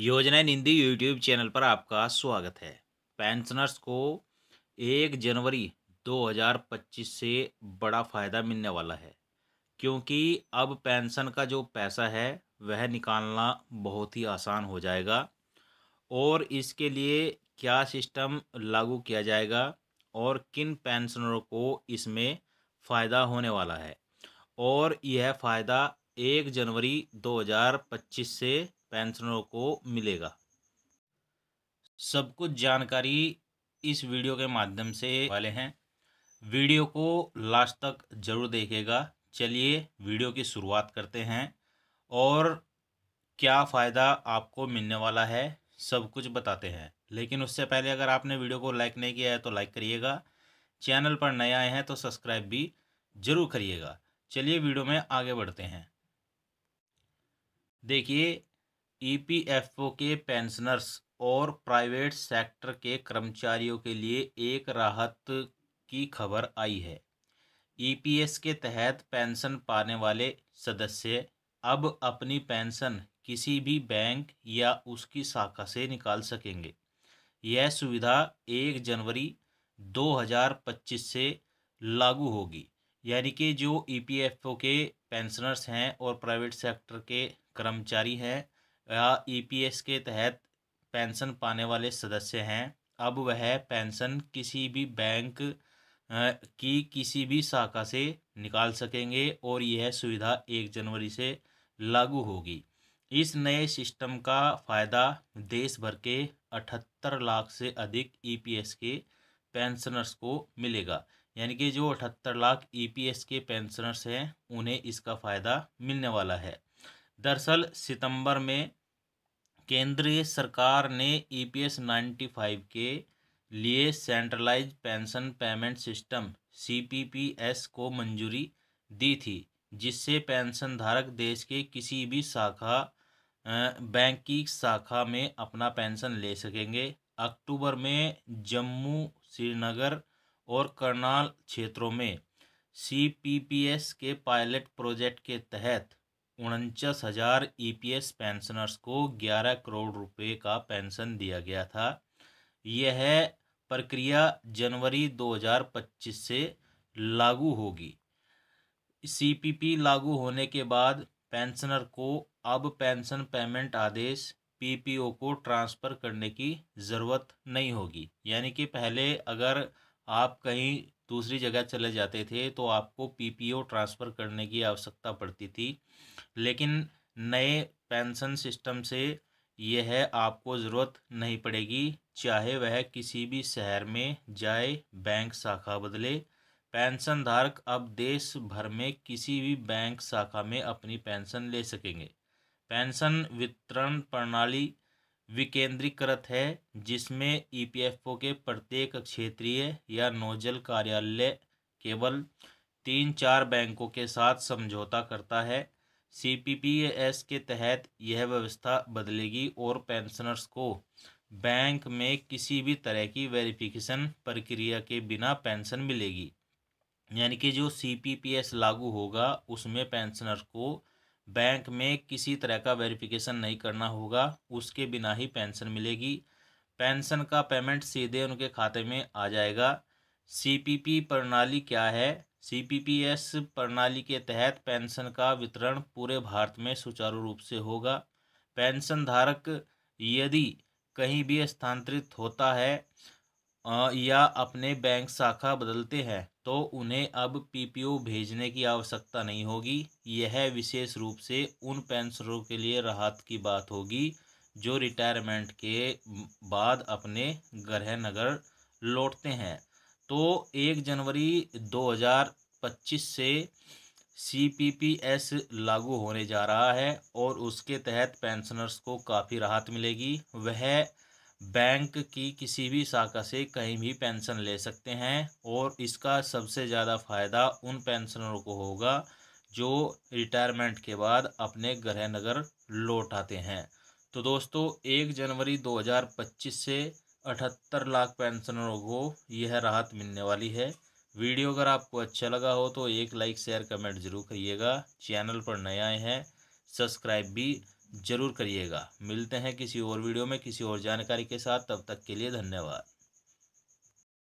योजना निंदी YouTube channel पर आपका स्वागत है पेंशनर्स को एक जनवरी 2025 से बड़ा फ़ायदा मिलने वाला है क्योंकि अब पेंशन का जो पैसा है वह निकालना बहुत ही आसान हो जाएगा और इसके लिए क्या सिस्टम लागू किया जाएगा और किन पेंशनरों को इसमें फ़ायदा होने वाला है और यह फ़ायदा एक जनवरी 2025 से पेंशनरों को मिलेगा सब कुछ जानकारी इस वीडियो के माध्यम से वाले हैं वीडियो को लास्ट तक ज़रूर देखेगा चलिए वीडियो की शुरुआत करते हैं और क्या फ़ायदा आपको मिलने वाला है सब कुछ बताते हैं लेकिन उससे पहले अगर आपने वीडियो को लाइक नहीं किया है तो लाइक करिएगा चैनल पर नए आए हैं तो सब्सक्राइब भी ज़रूर करिएगा चलिए वीडियो में आगे बढ़ते हैं देखिए ईपीएफओ के पेंशनर्स और प्राइवेट सेक्टर के कर्मचारियों के लिए एक राहत की खबर आई है ईपीएस के तहत पेंशन पाने वाले सदस्य अब अपनी पेंशन किसी भी बैंक या उसकी शाखा से निकाल सकेंगे यह सुविधा एक जनवरी 2025 से लागू होगी यानी कि जो ईपीएफओ के पेंशनर्स हैं और प्राइवेट सेक्टर के कर्मचारी हैं या ईपीएस e के तहत पेंशन पाने वाले सदस्य हैं अब वह पेंशन किसी भी बैंक की किसी भी शाखा से निकाल सकेंगे और यह सुविधा एक जनवरी से लागू होगी इस नए सिस्टम का फ़ायदा देश भर के अठहत्तर लाख से अधिक ईपीएस e के पेंशनर्स को मिलेगा यानी कि जो अठहत्तर लाख ईपीएस e के पेंशनर्स हैं उन्हें इसका फ़ायदा मिलने वाला है दरअसल सितंबर में केंद्रीय सरकार ने E e P S ninety five के लिए centralise pension payment system C P P S को मंजूरी दी थी जिससे पेंशन धारक देश के किसी भी शाखा बैंक की शाखा में अपना पेंशन ले सकेंगे अक्टूबर में जम्मू श्रीनगर और करनाल क्षेत्रों में सी पी पी एस के पायलट प्रोजेक्ट के तहत उनचास हजार एस e पेंशनर्स को 11 करोड़ रुपए का पेंशन दिया गया था यह प्रक्रिया जनवरी 2025 से लागू होगी सीपीपी लागू होने के बाद पेंशनर को अब पेंशन पेमेंट आदेश पीपीओ को ट्रांसफ़र करने की ज़रूरत नहीं होगी यानी कि पहले अगर आप कहीं दूसरी जगह चले जाते थे तो आपको पीपीओ ट्रांसफ़र करने की आवश्यकता पड़ती थी लेकिन नए पेंशन सिस्टम से यह आपको ज़रूरत नहीं पड़ेगी चाहे वह किसी भी शहर में जाए बैंक शाखा बदले पेंशन धारक अब देश भर में किसी भी बैंक शाखा में अपनी पेंशन ले सकेंगे पेंशन वितरण प्रणाली विकेंद्रीकृत है जिसमें ई पी एफ ओ के प्रत्येक क्षेत्रीय या नोजल कार्यालय केवल तीन चार बैंकों के साथ समझौता करता है सी पी पी एस के तहत यह व्यवस्था बदलेगी और पेंशनर्स को बैंक में किसी भी तरह की वेरिफिकेशन प्रक्रिया के बिना पेंशन मिलेगी यानी कि जो सी पी पी एस लागू होगा उसमें पेंशनर को बैंक में किसी तरह का वेरिफिकेशन नहीं करना होगा उसके बिना ही पेंशन मिलेगी पेंशन का पेमेंट सीधे उनके खाते में आ जाएगा सीपीपी प्रणाली क्या है सीपीपीएस प्रणाली के तहत पेंशन का वितरण पूरे भारत में सुचारू रूप से होगा पेंशन धारक यदि कहीं भी स्थानांतरित होता है या अपने बैंक शाखा बदलते हैं तो उन्हें अब पीपीओ भेजने की आवश्यकता नहीं होगी यह विशेष रूप से उन पेंशनरों के लिए राहत की बात होगी जो रिटायरमेंट के बाद अपने गृह नगर लौटते हैं तो एक जनवरी 2025 से सी पी पी एस लागू होने जा रहा है और उसके तहत पेंशनर्स को काफ़ी राहत मिलेगी वह बैंक की किसी भी शाखा से कहीं भी पेंशन ले सकते हैं और इसका सबसे ज़्यादा फ़ायदा उन पेंशनरों को होगा जो रिटायरमेंट के बाद अपने गृह नगर लौट आते हैं तो दोस्तों एक जनवरी 2025 से अठहत्तर लाख पेंशनरों को यह राहत मिलने वाली है वीडियो अगर आपको अच्छा लगा हो तो एक लाइक शेयर कमेंट जरूर करिएगा चैनल पर नए आए हैं सब्सक्राइब भी ज़रूर करिएगा मिलते हैं किसी और वीडियो में किसी और जानकारी के साथ तब तक के लिए धन्यवाद